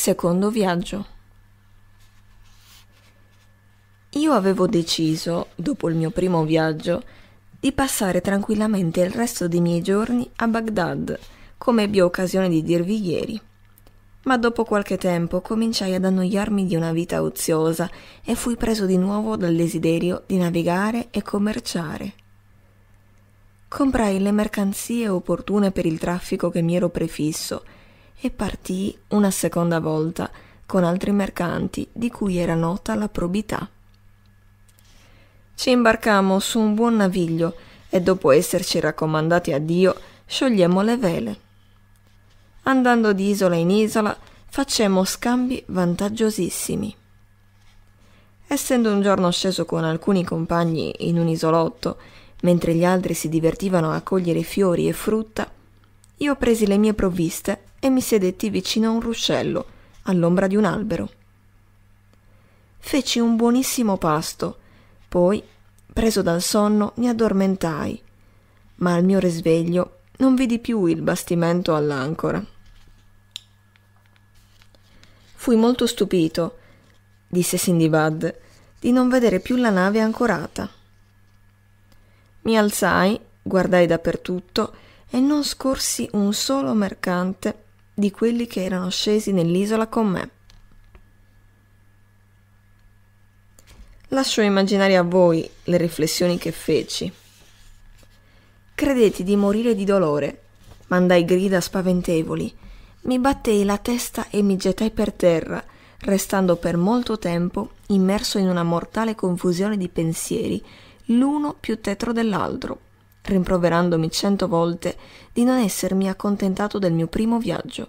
Secondo viaggio. Io avevo deciso, dopo il mio primo viaggio, di passare tranquillamente il resto dei miei giorni a Baghdad, come ebbi occasione di dirvi ieri. Ma dopo qualche tempo cominciai ad annoiarmi di una vita oziosa e fui preso di nuovo dal desiderio di navigare e commerciare. Comprai le mercanzie opportune per il traffico che mi ero prefisso, e partì una seconda volta con altri mercanti di cui era nota la probità. Ci imbarcammo su un buon naviglio e dopo esserci raccomandati a Dio sciogliemmo le vele. Andando di isola in isola facemmo scambi vantaggiosissimi. Essendo un giorno sceso con alcuni compagni in un isolotto, mentre gli altri si divertivano a cogliere fiori e frutta, io presi le mie provviste e mi sedetti vicino a un ruscello, all'ombra di un albero. Feci un buonissimo pasto, poi, preso dal sonno, mi addormentai, ma al mio risveglio non vidi più il bastimento all'ancora. Fui molto stupito, disse Sindibad, di non vedere più la nave ancorata. Mi alzai, guardai dappertutto e non scorsi un solo mercante di quelli che erano scesi nell'isola con me. Lascio immaginare a voi le riflessioni che feci. Credetti di morire di dolore, mandai grida spaventevoli, mi battei la testa e mi gettai per terra, restando per molto tempo immerso in una mortale confusione di pensieri, l'uno più tetro dell'altro rimproverandomi cento volte di non essermi accontentato del mio primo viaggio.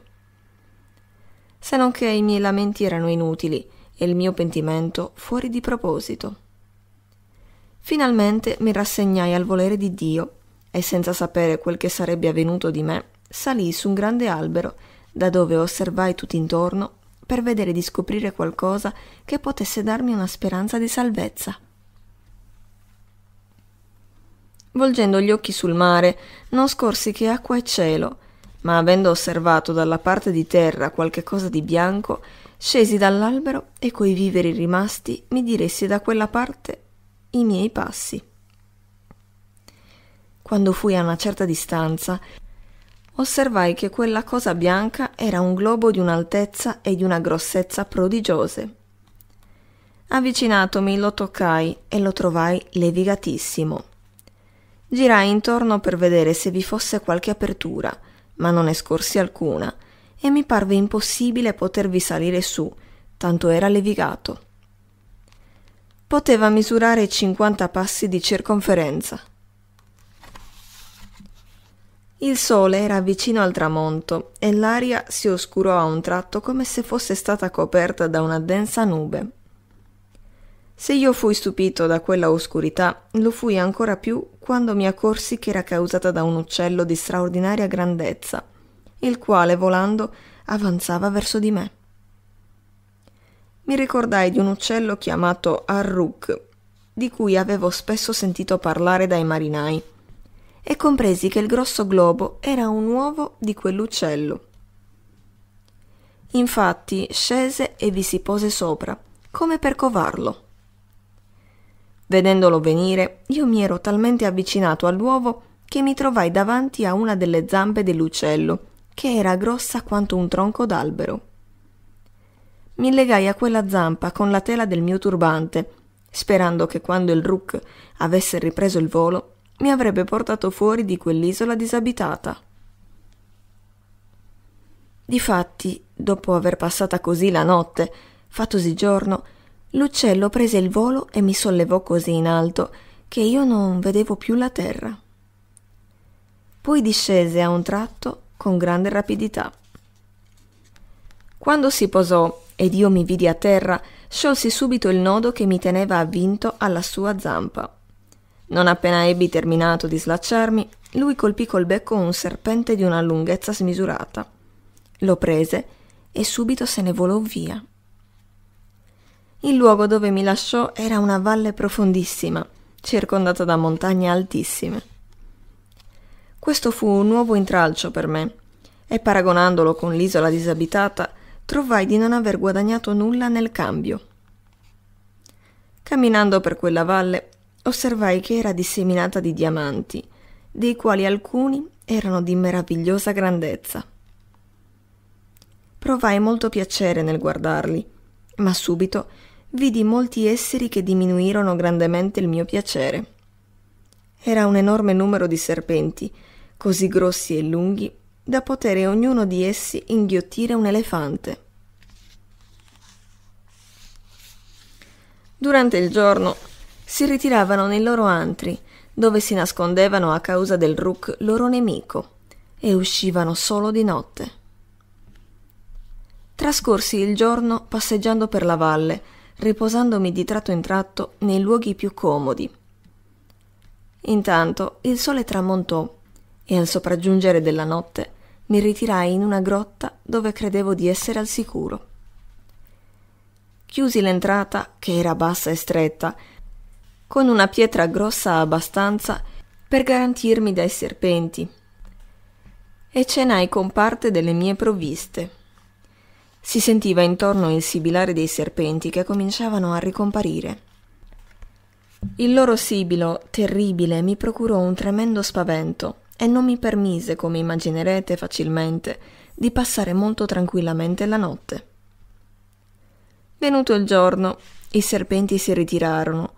Se non che i miei lamenti erano inutili e il mio pentimento fuori di proposito. Finalmente mi rassegnai al volere di Dio e senza sapere quel che sarebbe avvenuto di me, salii su un grande albero, da dove osservai tutt'intorno per vedere di scoprire qualcosa che potesse darmi una speranza di salvezza. Volgendo gli occhi sul mare, non scorsi che acqua e cielo, ma avendo osservato dalla parte di terra qualche cosa di bianco, scesi dall'albero e coi viveri rimasti mi diressi da quella parte i miei passi. Quando fui a una certa distanza, osservai che quella cosa bianca era un globo di un'altezza e di una grossezza prodigiose. Avvicinatomi lo toccai e lo trovai levigatissimo Girai intorno per vedere se vi fosse qualche apertura, ma non ne scorsi alcuna, e mi parve impossibile potervi salire su, tanto era levigato. Poteva misurare 50 passi di circonferenza. Il sole era vicino al tramonto e l'aria si oscurò a un tratto come se fosse stata coperta da una densa nube. Se io fui stupito da quella oscurità, lo fui ancora più quando mi accorsi che era causata da un uccello di straordinaria grandezza, il quale, volando, avanzava verso di me. Mi ricordai di un uccello chiamato Arruk, di cui avevo spesso sentito parlare dai marinai, e compresi che il grosso globo era un uovo di quell'uccello. Infatti scese e vi si pose sopra, come per covarlo. Vedendolo venire, io mi ero talmente avvicinato all'uovo che mi trovai davanti a una delle zampe dell'uccello, che era grossa quanto un tronco d'albero. Mi legai a quella zampa con la tela del mio turbante, sperando che quando il rook avesse ripreso il volo mi avrebbe portato fuori di quell'isola disabitata. Difatti, dopo aver passata così la notte, fattosi giorno, L'uccello prese il volo e mi sollevò così in alto che io non vedevo più la terra. Poi discese a un tratto con grande rapidità. Quando si posò ed io mi vidi a terra, sciolsi subito il nodo che mi teneva avvinto alla sua zampa. Non appena ebbi terminato di slacciarmi, lui colpì col becco un serpente di una lunghezza smisurata. Lo prese e subito se ne volò via. Il luogo dove mi lasciò era una valle profondissima, circondata da montagne altissime. Questo fu un nuovo intralcio per me, e paragonandolo con l'isola disabitata, trovai di non aver guadagnato nulla nel cambio. Camminando per quella valle, osservai che era disseminata di diamanti, dei quali alcuni erano di meravigliosa grandezza. Provai molto piacere nel guardarli, ma subito vidi molti esseri che diminuirono grandemente il mio piacere. Era un enorme numero di serpenti, così grossi e lunghi da poter ognuno di essi inghiottire un elefante. Durante il giorno si ritiravano nei loro antri, dove si nascondevano a causa del Rook loro nemico, e uscivano solo di notte. Trascorsi il giorno passeggiando per la valle, riposandomi di tratto in tratto nei luoghi più comodi. Intanto il sole tramontò e al sopraggiungere della notte mi ritirai in una grotta dove credevo di essere al sicuro. Chiusi l'entrata, che era bassa e stretta, con una pietra grossa abbastanza per garantirmi dai serpenti, e cenai con parte delle mie provviste. Si sentiva intorno il sibilare dei serpenti che cominciavano a ricomparire. Il loro sibilo, terribile, mi procurò un tremendo spavento e non mi permise, come immaginerete facilmente, di passare molto tranquillamente la notte. Venuto il giorno, i serpenti si ritirarono.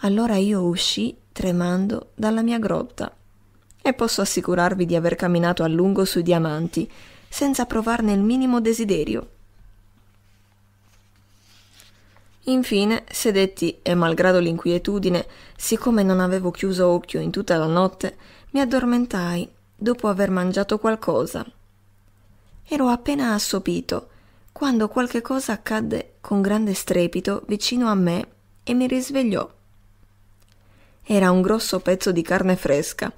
Allora io uscii, tremando, dalla mia grotta. E posso assicurarvi di aver camminato a lungo sui diamanti, senza provarne il minimo desiderio. Infine sedetti e, malgrado l'inquietudine, siccome non avevo chiuso occhio in tutta la notte, mi addormentai dopo aver mangiato qualcosa. Ero appena assopito quando qualche cosa accadde con grande strepito vicino a me e mi risvegliò. Era un grosso pezzo di carne fresca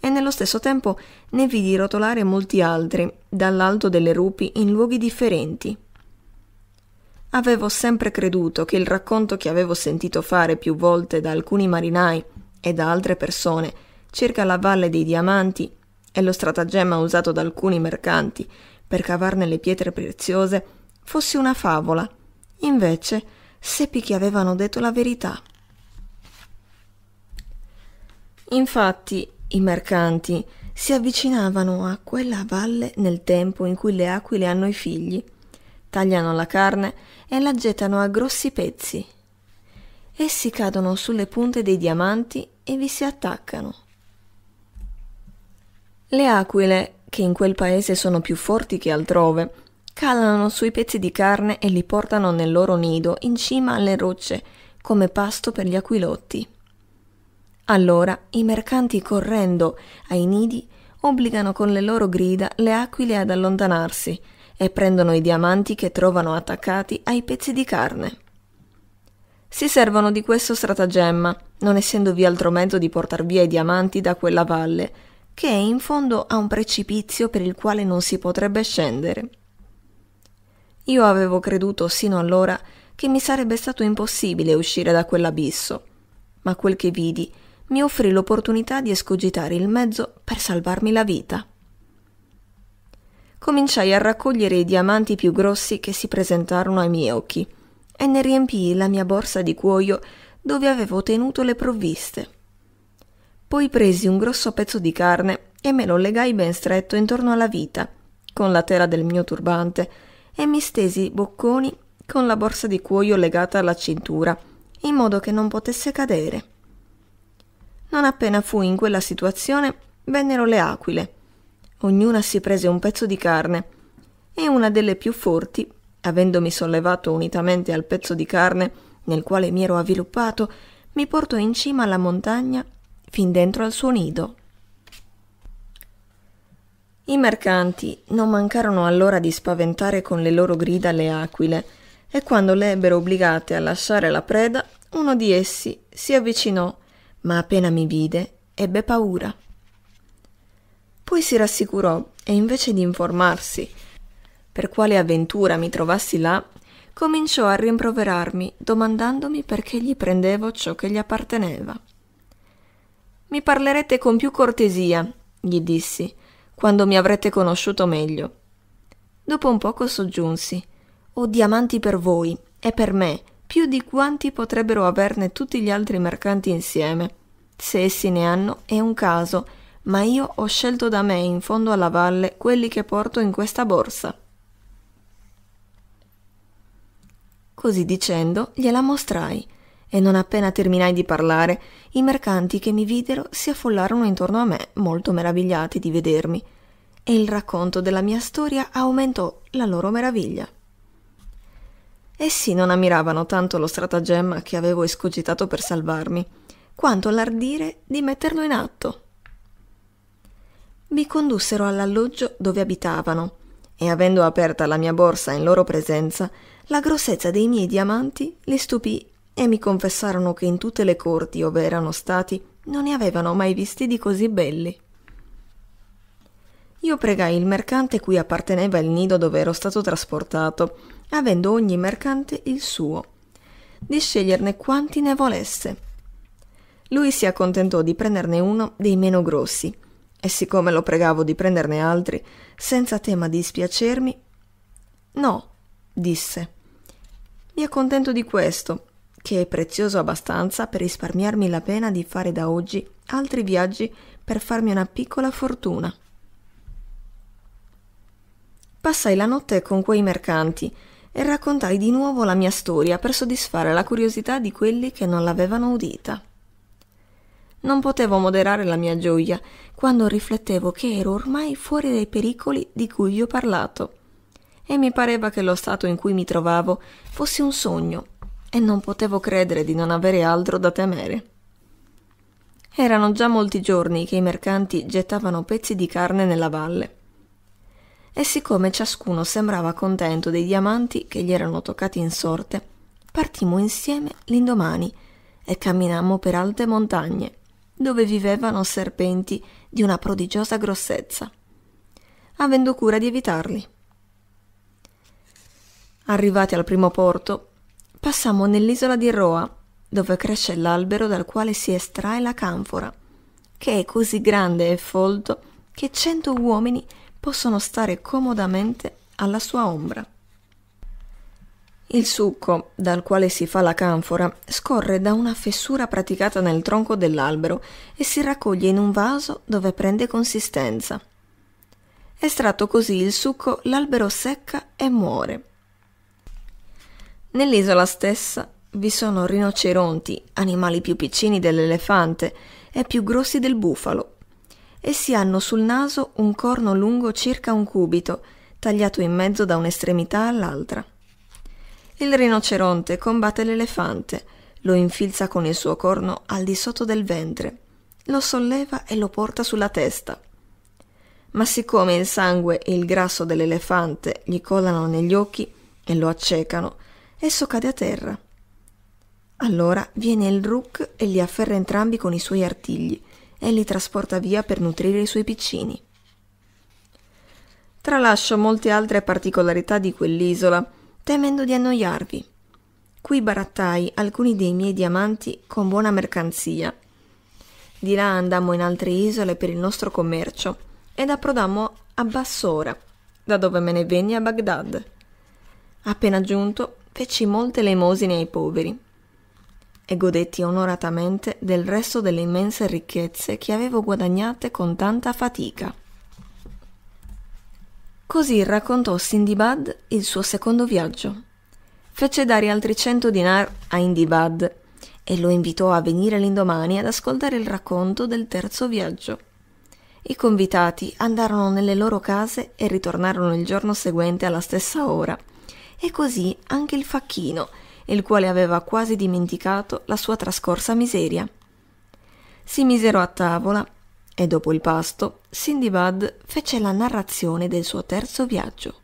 e nello stesso tempo ne vidi rotolare molti altri dall'alto delle rupi in luoghi differenti. Avevo sempre creduto che il racconto che avevo sentito fare più volte da alcuni marinai e da altre persone circa la Valle dei Diamanti e lo stratagemma usato da alcuni mercanti per cavarne le pietre preziose fosse una favola. Invece, seppi che avevano detto la verità. Infatti, i mercanti si avvicinavano a quella valle nel tempo in cui le aquile hanno i figli, tagliano la carne e la gettano a grossi pezzi. Essi cadono sulle punte dei diamanti e vi si attaccano. Le aquile, che in quel paese sono più forti che altrove, calano sui pezzi di carne e li portano nel loro nido in cima alle rocce come pasto per gli aquilotti. Allora i mercanti correndo ai nidi obbligano con le loro grida le aquile ad allontanarsi e prendono i diamanti che trovano attaccati ai pezzi di carne. Si servono di questo stratagemma, non essendovi altro mezzo di portar via i diamanti da quella valle, che è in fondo a un precipizio per il quale non si potrebbe scendere. Io avevo creduto sino allora che mi sarebbe stato impossibile uscire da quell'abisso, ma quel che vidi mi offrì l'opportunità di escogitare il mezzo per salvarmi la vita cominciai a raccogliere i diamanti più grossi che si presentarono ai miei occhi e ne riempii la mia borsa di cuoio dove avevo tenuto le provviste. Poi presi un grosso pezzo di carne e me lo legai ben stretto intorno alla vita, con la tela del mio turbante, e mi stesi bocconi con la borsa di cuoio legata alla cintura, in modo che non potesse cadere. Non appena fui in quella situazione, vennero le aquile, Ognuna si prese un pezzo di carne e una delle più forti, avendomi sollevato unitamente al pezzo di carne nel quale mi ero avviluppato, mi portò in cima alla montagna fin dentro al suo nido. I mercanti non mancarono allora di spaventare con le loro grida le aquile, e quando le ebbero obbligate a lasciare la preda, uno di essi si avvicinò, ma appena mi vide ebbe paura. Poi si rassicurò e invece di informarsi per quale avventura mi trovassi là, cominciò a rimproverarmi domandandomi perché gli prendevo ciò che gli apparteneva. Mi parlerete con più cortesia, gli dissi, quando mi avrete conosciuto meglio. Dopo un poco soggiunsi Ho diamanti per voi e per me, più di quanti potrebbero averne tutti gli altri mercanti insieme. Se essi ne hanno è un caso, ma io ho scelto da me in fondo alla valle quelli che porto in questa borsa. Così dicendo gliela mostrai, e non appena terminai di parlare, i mercanti che mi videro si affollarono intorno a me, molto meravigliati di vedermi, e il racconto della mia storia aumentò la loro meraviglia. Essi eh non ammiravano tanto lo stratagemma che avevo escogitato per salvarmi, quanto l'ardire di metterlo in atto mi condussero all'alloggio dove abitavano e avendo aperta la mia borsa in loro presenza, la grossezza dei miei diamanti li stupì e mi confessarono che in tutte le corti ove erano stati non ne avevano mai visti di così belli. Io pregai il mercante cui apparteneva il nido dove ero stato trasportato, avendo ogni mercante il suo, di sceglierne quanti ne volesse. Lui si accontentò di prenderne uno dei meno grossi, e siccome lo pregavo di prenderne altri, senza tema di spiacermi, no, disse. Mi accontento di questo, che è prezioso abbastanza per risparmiarmi la pena di fare da oggi altri viaggi per farmi una piccola fortuna. Passai la notte con quei mercanti e raccontai di nuovo la mia storia per soddisfare la curiosità di quelli che non l'avevano udita. Non potevo moderare la mia gioia quando riflettevo che ero ormai fuori dai pericoli di cui vi ho parlato. E mi pareva che lo stato in cui mi trovavo fosse un sogno, e non potevo credere di non avere altro da temere. Erano già molti giorni che i mercanti gettavano pezzi di carne nella valle. E siccome ciascuno sembrava contento dei diamanti che gli erano toccati in sorte, partimmo insieme l'indomani e camminammo per alte montagne dove vivevano serpenti di una prodigiosa grossezza, avendo cura di evitarli. Arrivati al primo porto, passammo nell'isola di Roa, dove cresce l'albero dal quale si estrae la canfora, che è così grande e folto che cento uomini possono stare comodamente alla sua ombra. Il succo, dal quale si fa la canfora, scorre da una fessura praticata nel tronco dell'albero e si raccoglie in un vaso dove prende consistenza. Estratto così il succo, l'albero secca e muore. Nell'isola stessa vi sono rinoceronti, animali più piccini dell'elefante e più grossi del bufalo. Essi hanno sul naso un corno lungo circa un cubito, tagliato in mezzo da un'estremità all'altra. Il rinoceronte combatte l'elefante, lo infilza con il suo corno al di sotto del ventre, lo solleva e lo porta sulla testa. Ma siccome il sangue e il grasso dell'elefante gli colano negli occhi e lo accecano, esso cade a terra. Allora viene il Rook e li afferra entrambi con i suoi artigli e li trasporta via per nutrire i suoi piccini. Tralascio molte altre particolarità di quell'isola, temendo di annoiarvi. Qui barattai alcuni dei miei diamanti con buona mercanzia. Di là andammo in altre isole per il nostro commercio ed approdammo a Bassora, da dove me ne venni a Baghdad. Appena giunto, feci molte lemosine ai poveri e godetti onoratamente del resto delle immense ricchezze che avevo guadagnate con tanta fatica. Così raccontò Sindibad il suo secondo viaggio. Fece dare altri cento dinar a Indibad e lo invitò a venire l'indomani ad ascoltare il racconto del terzo viaggio. I convitati andarono nelle loro case e ritornarono il giorno seguente alla stessa ora. E così anche il facchino, il quale aveva quasi dimenticato la sua trascorsa miseria. Si misero a tavola e dopo il pasto Sindibad fece la narrazione del suo terzo viaggio.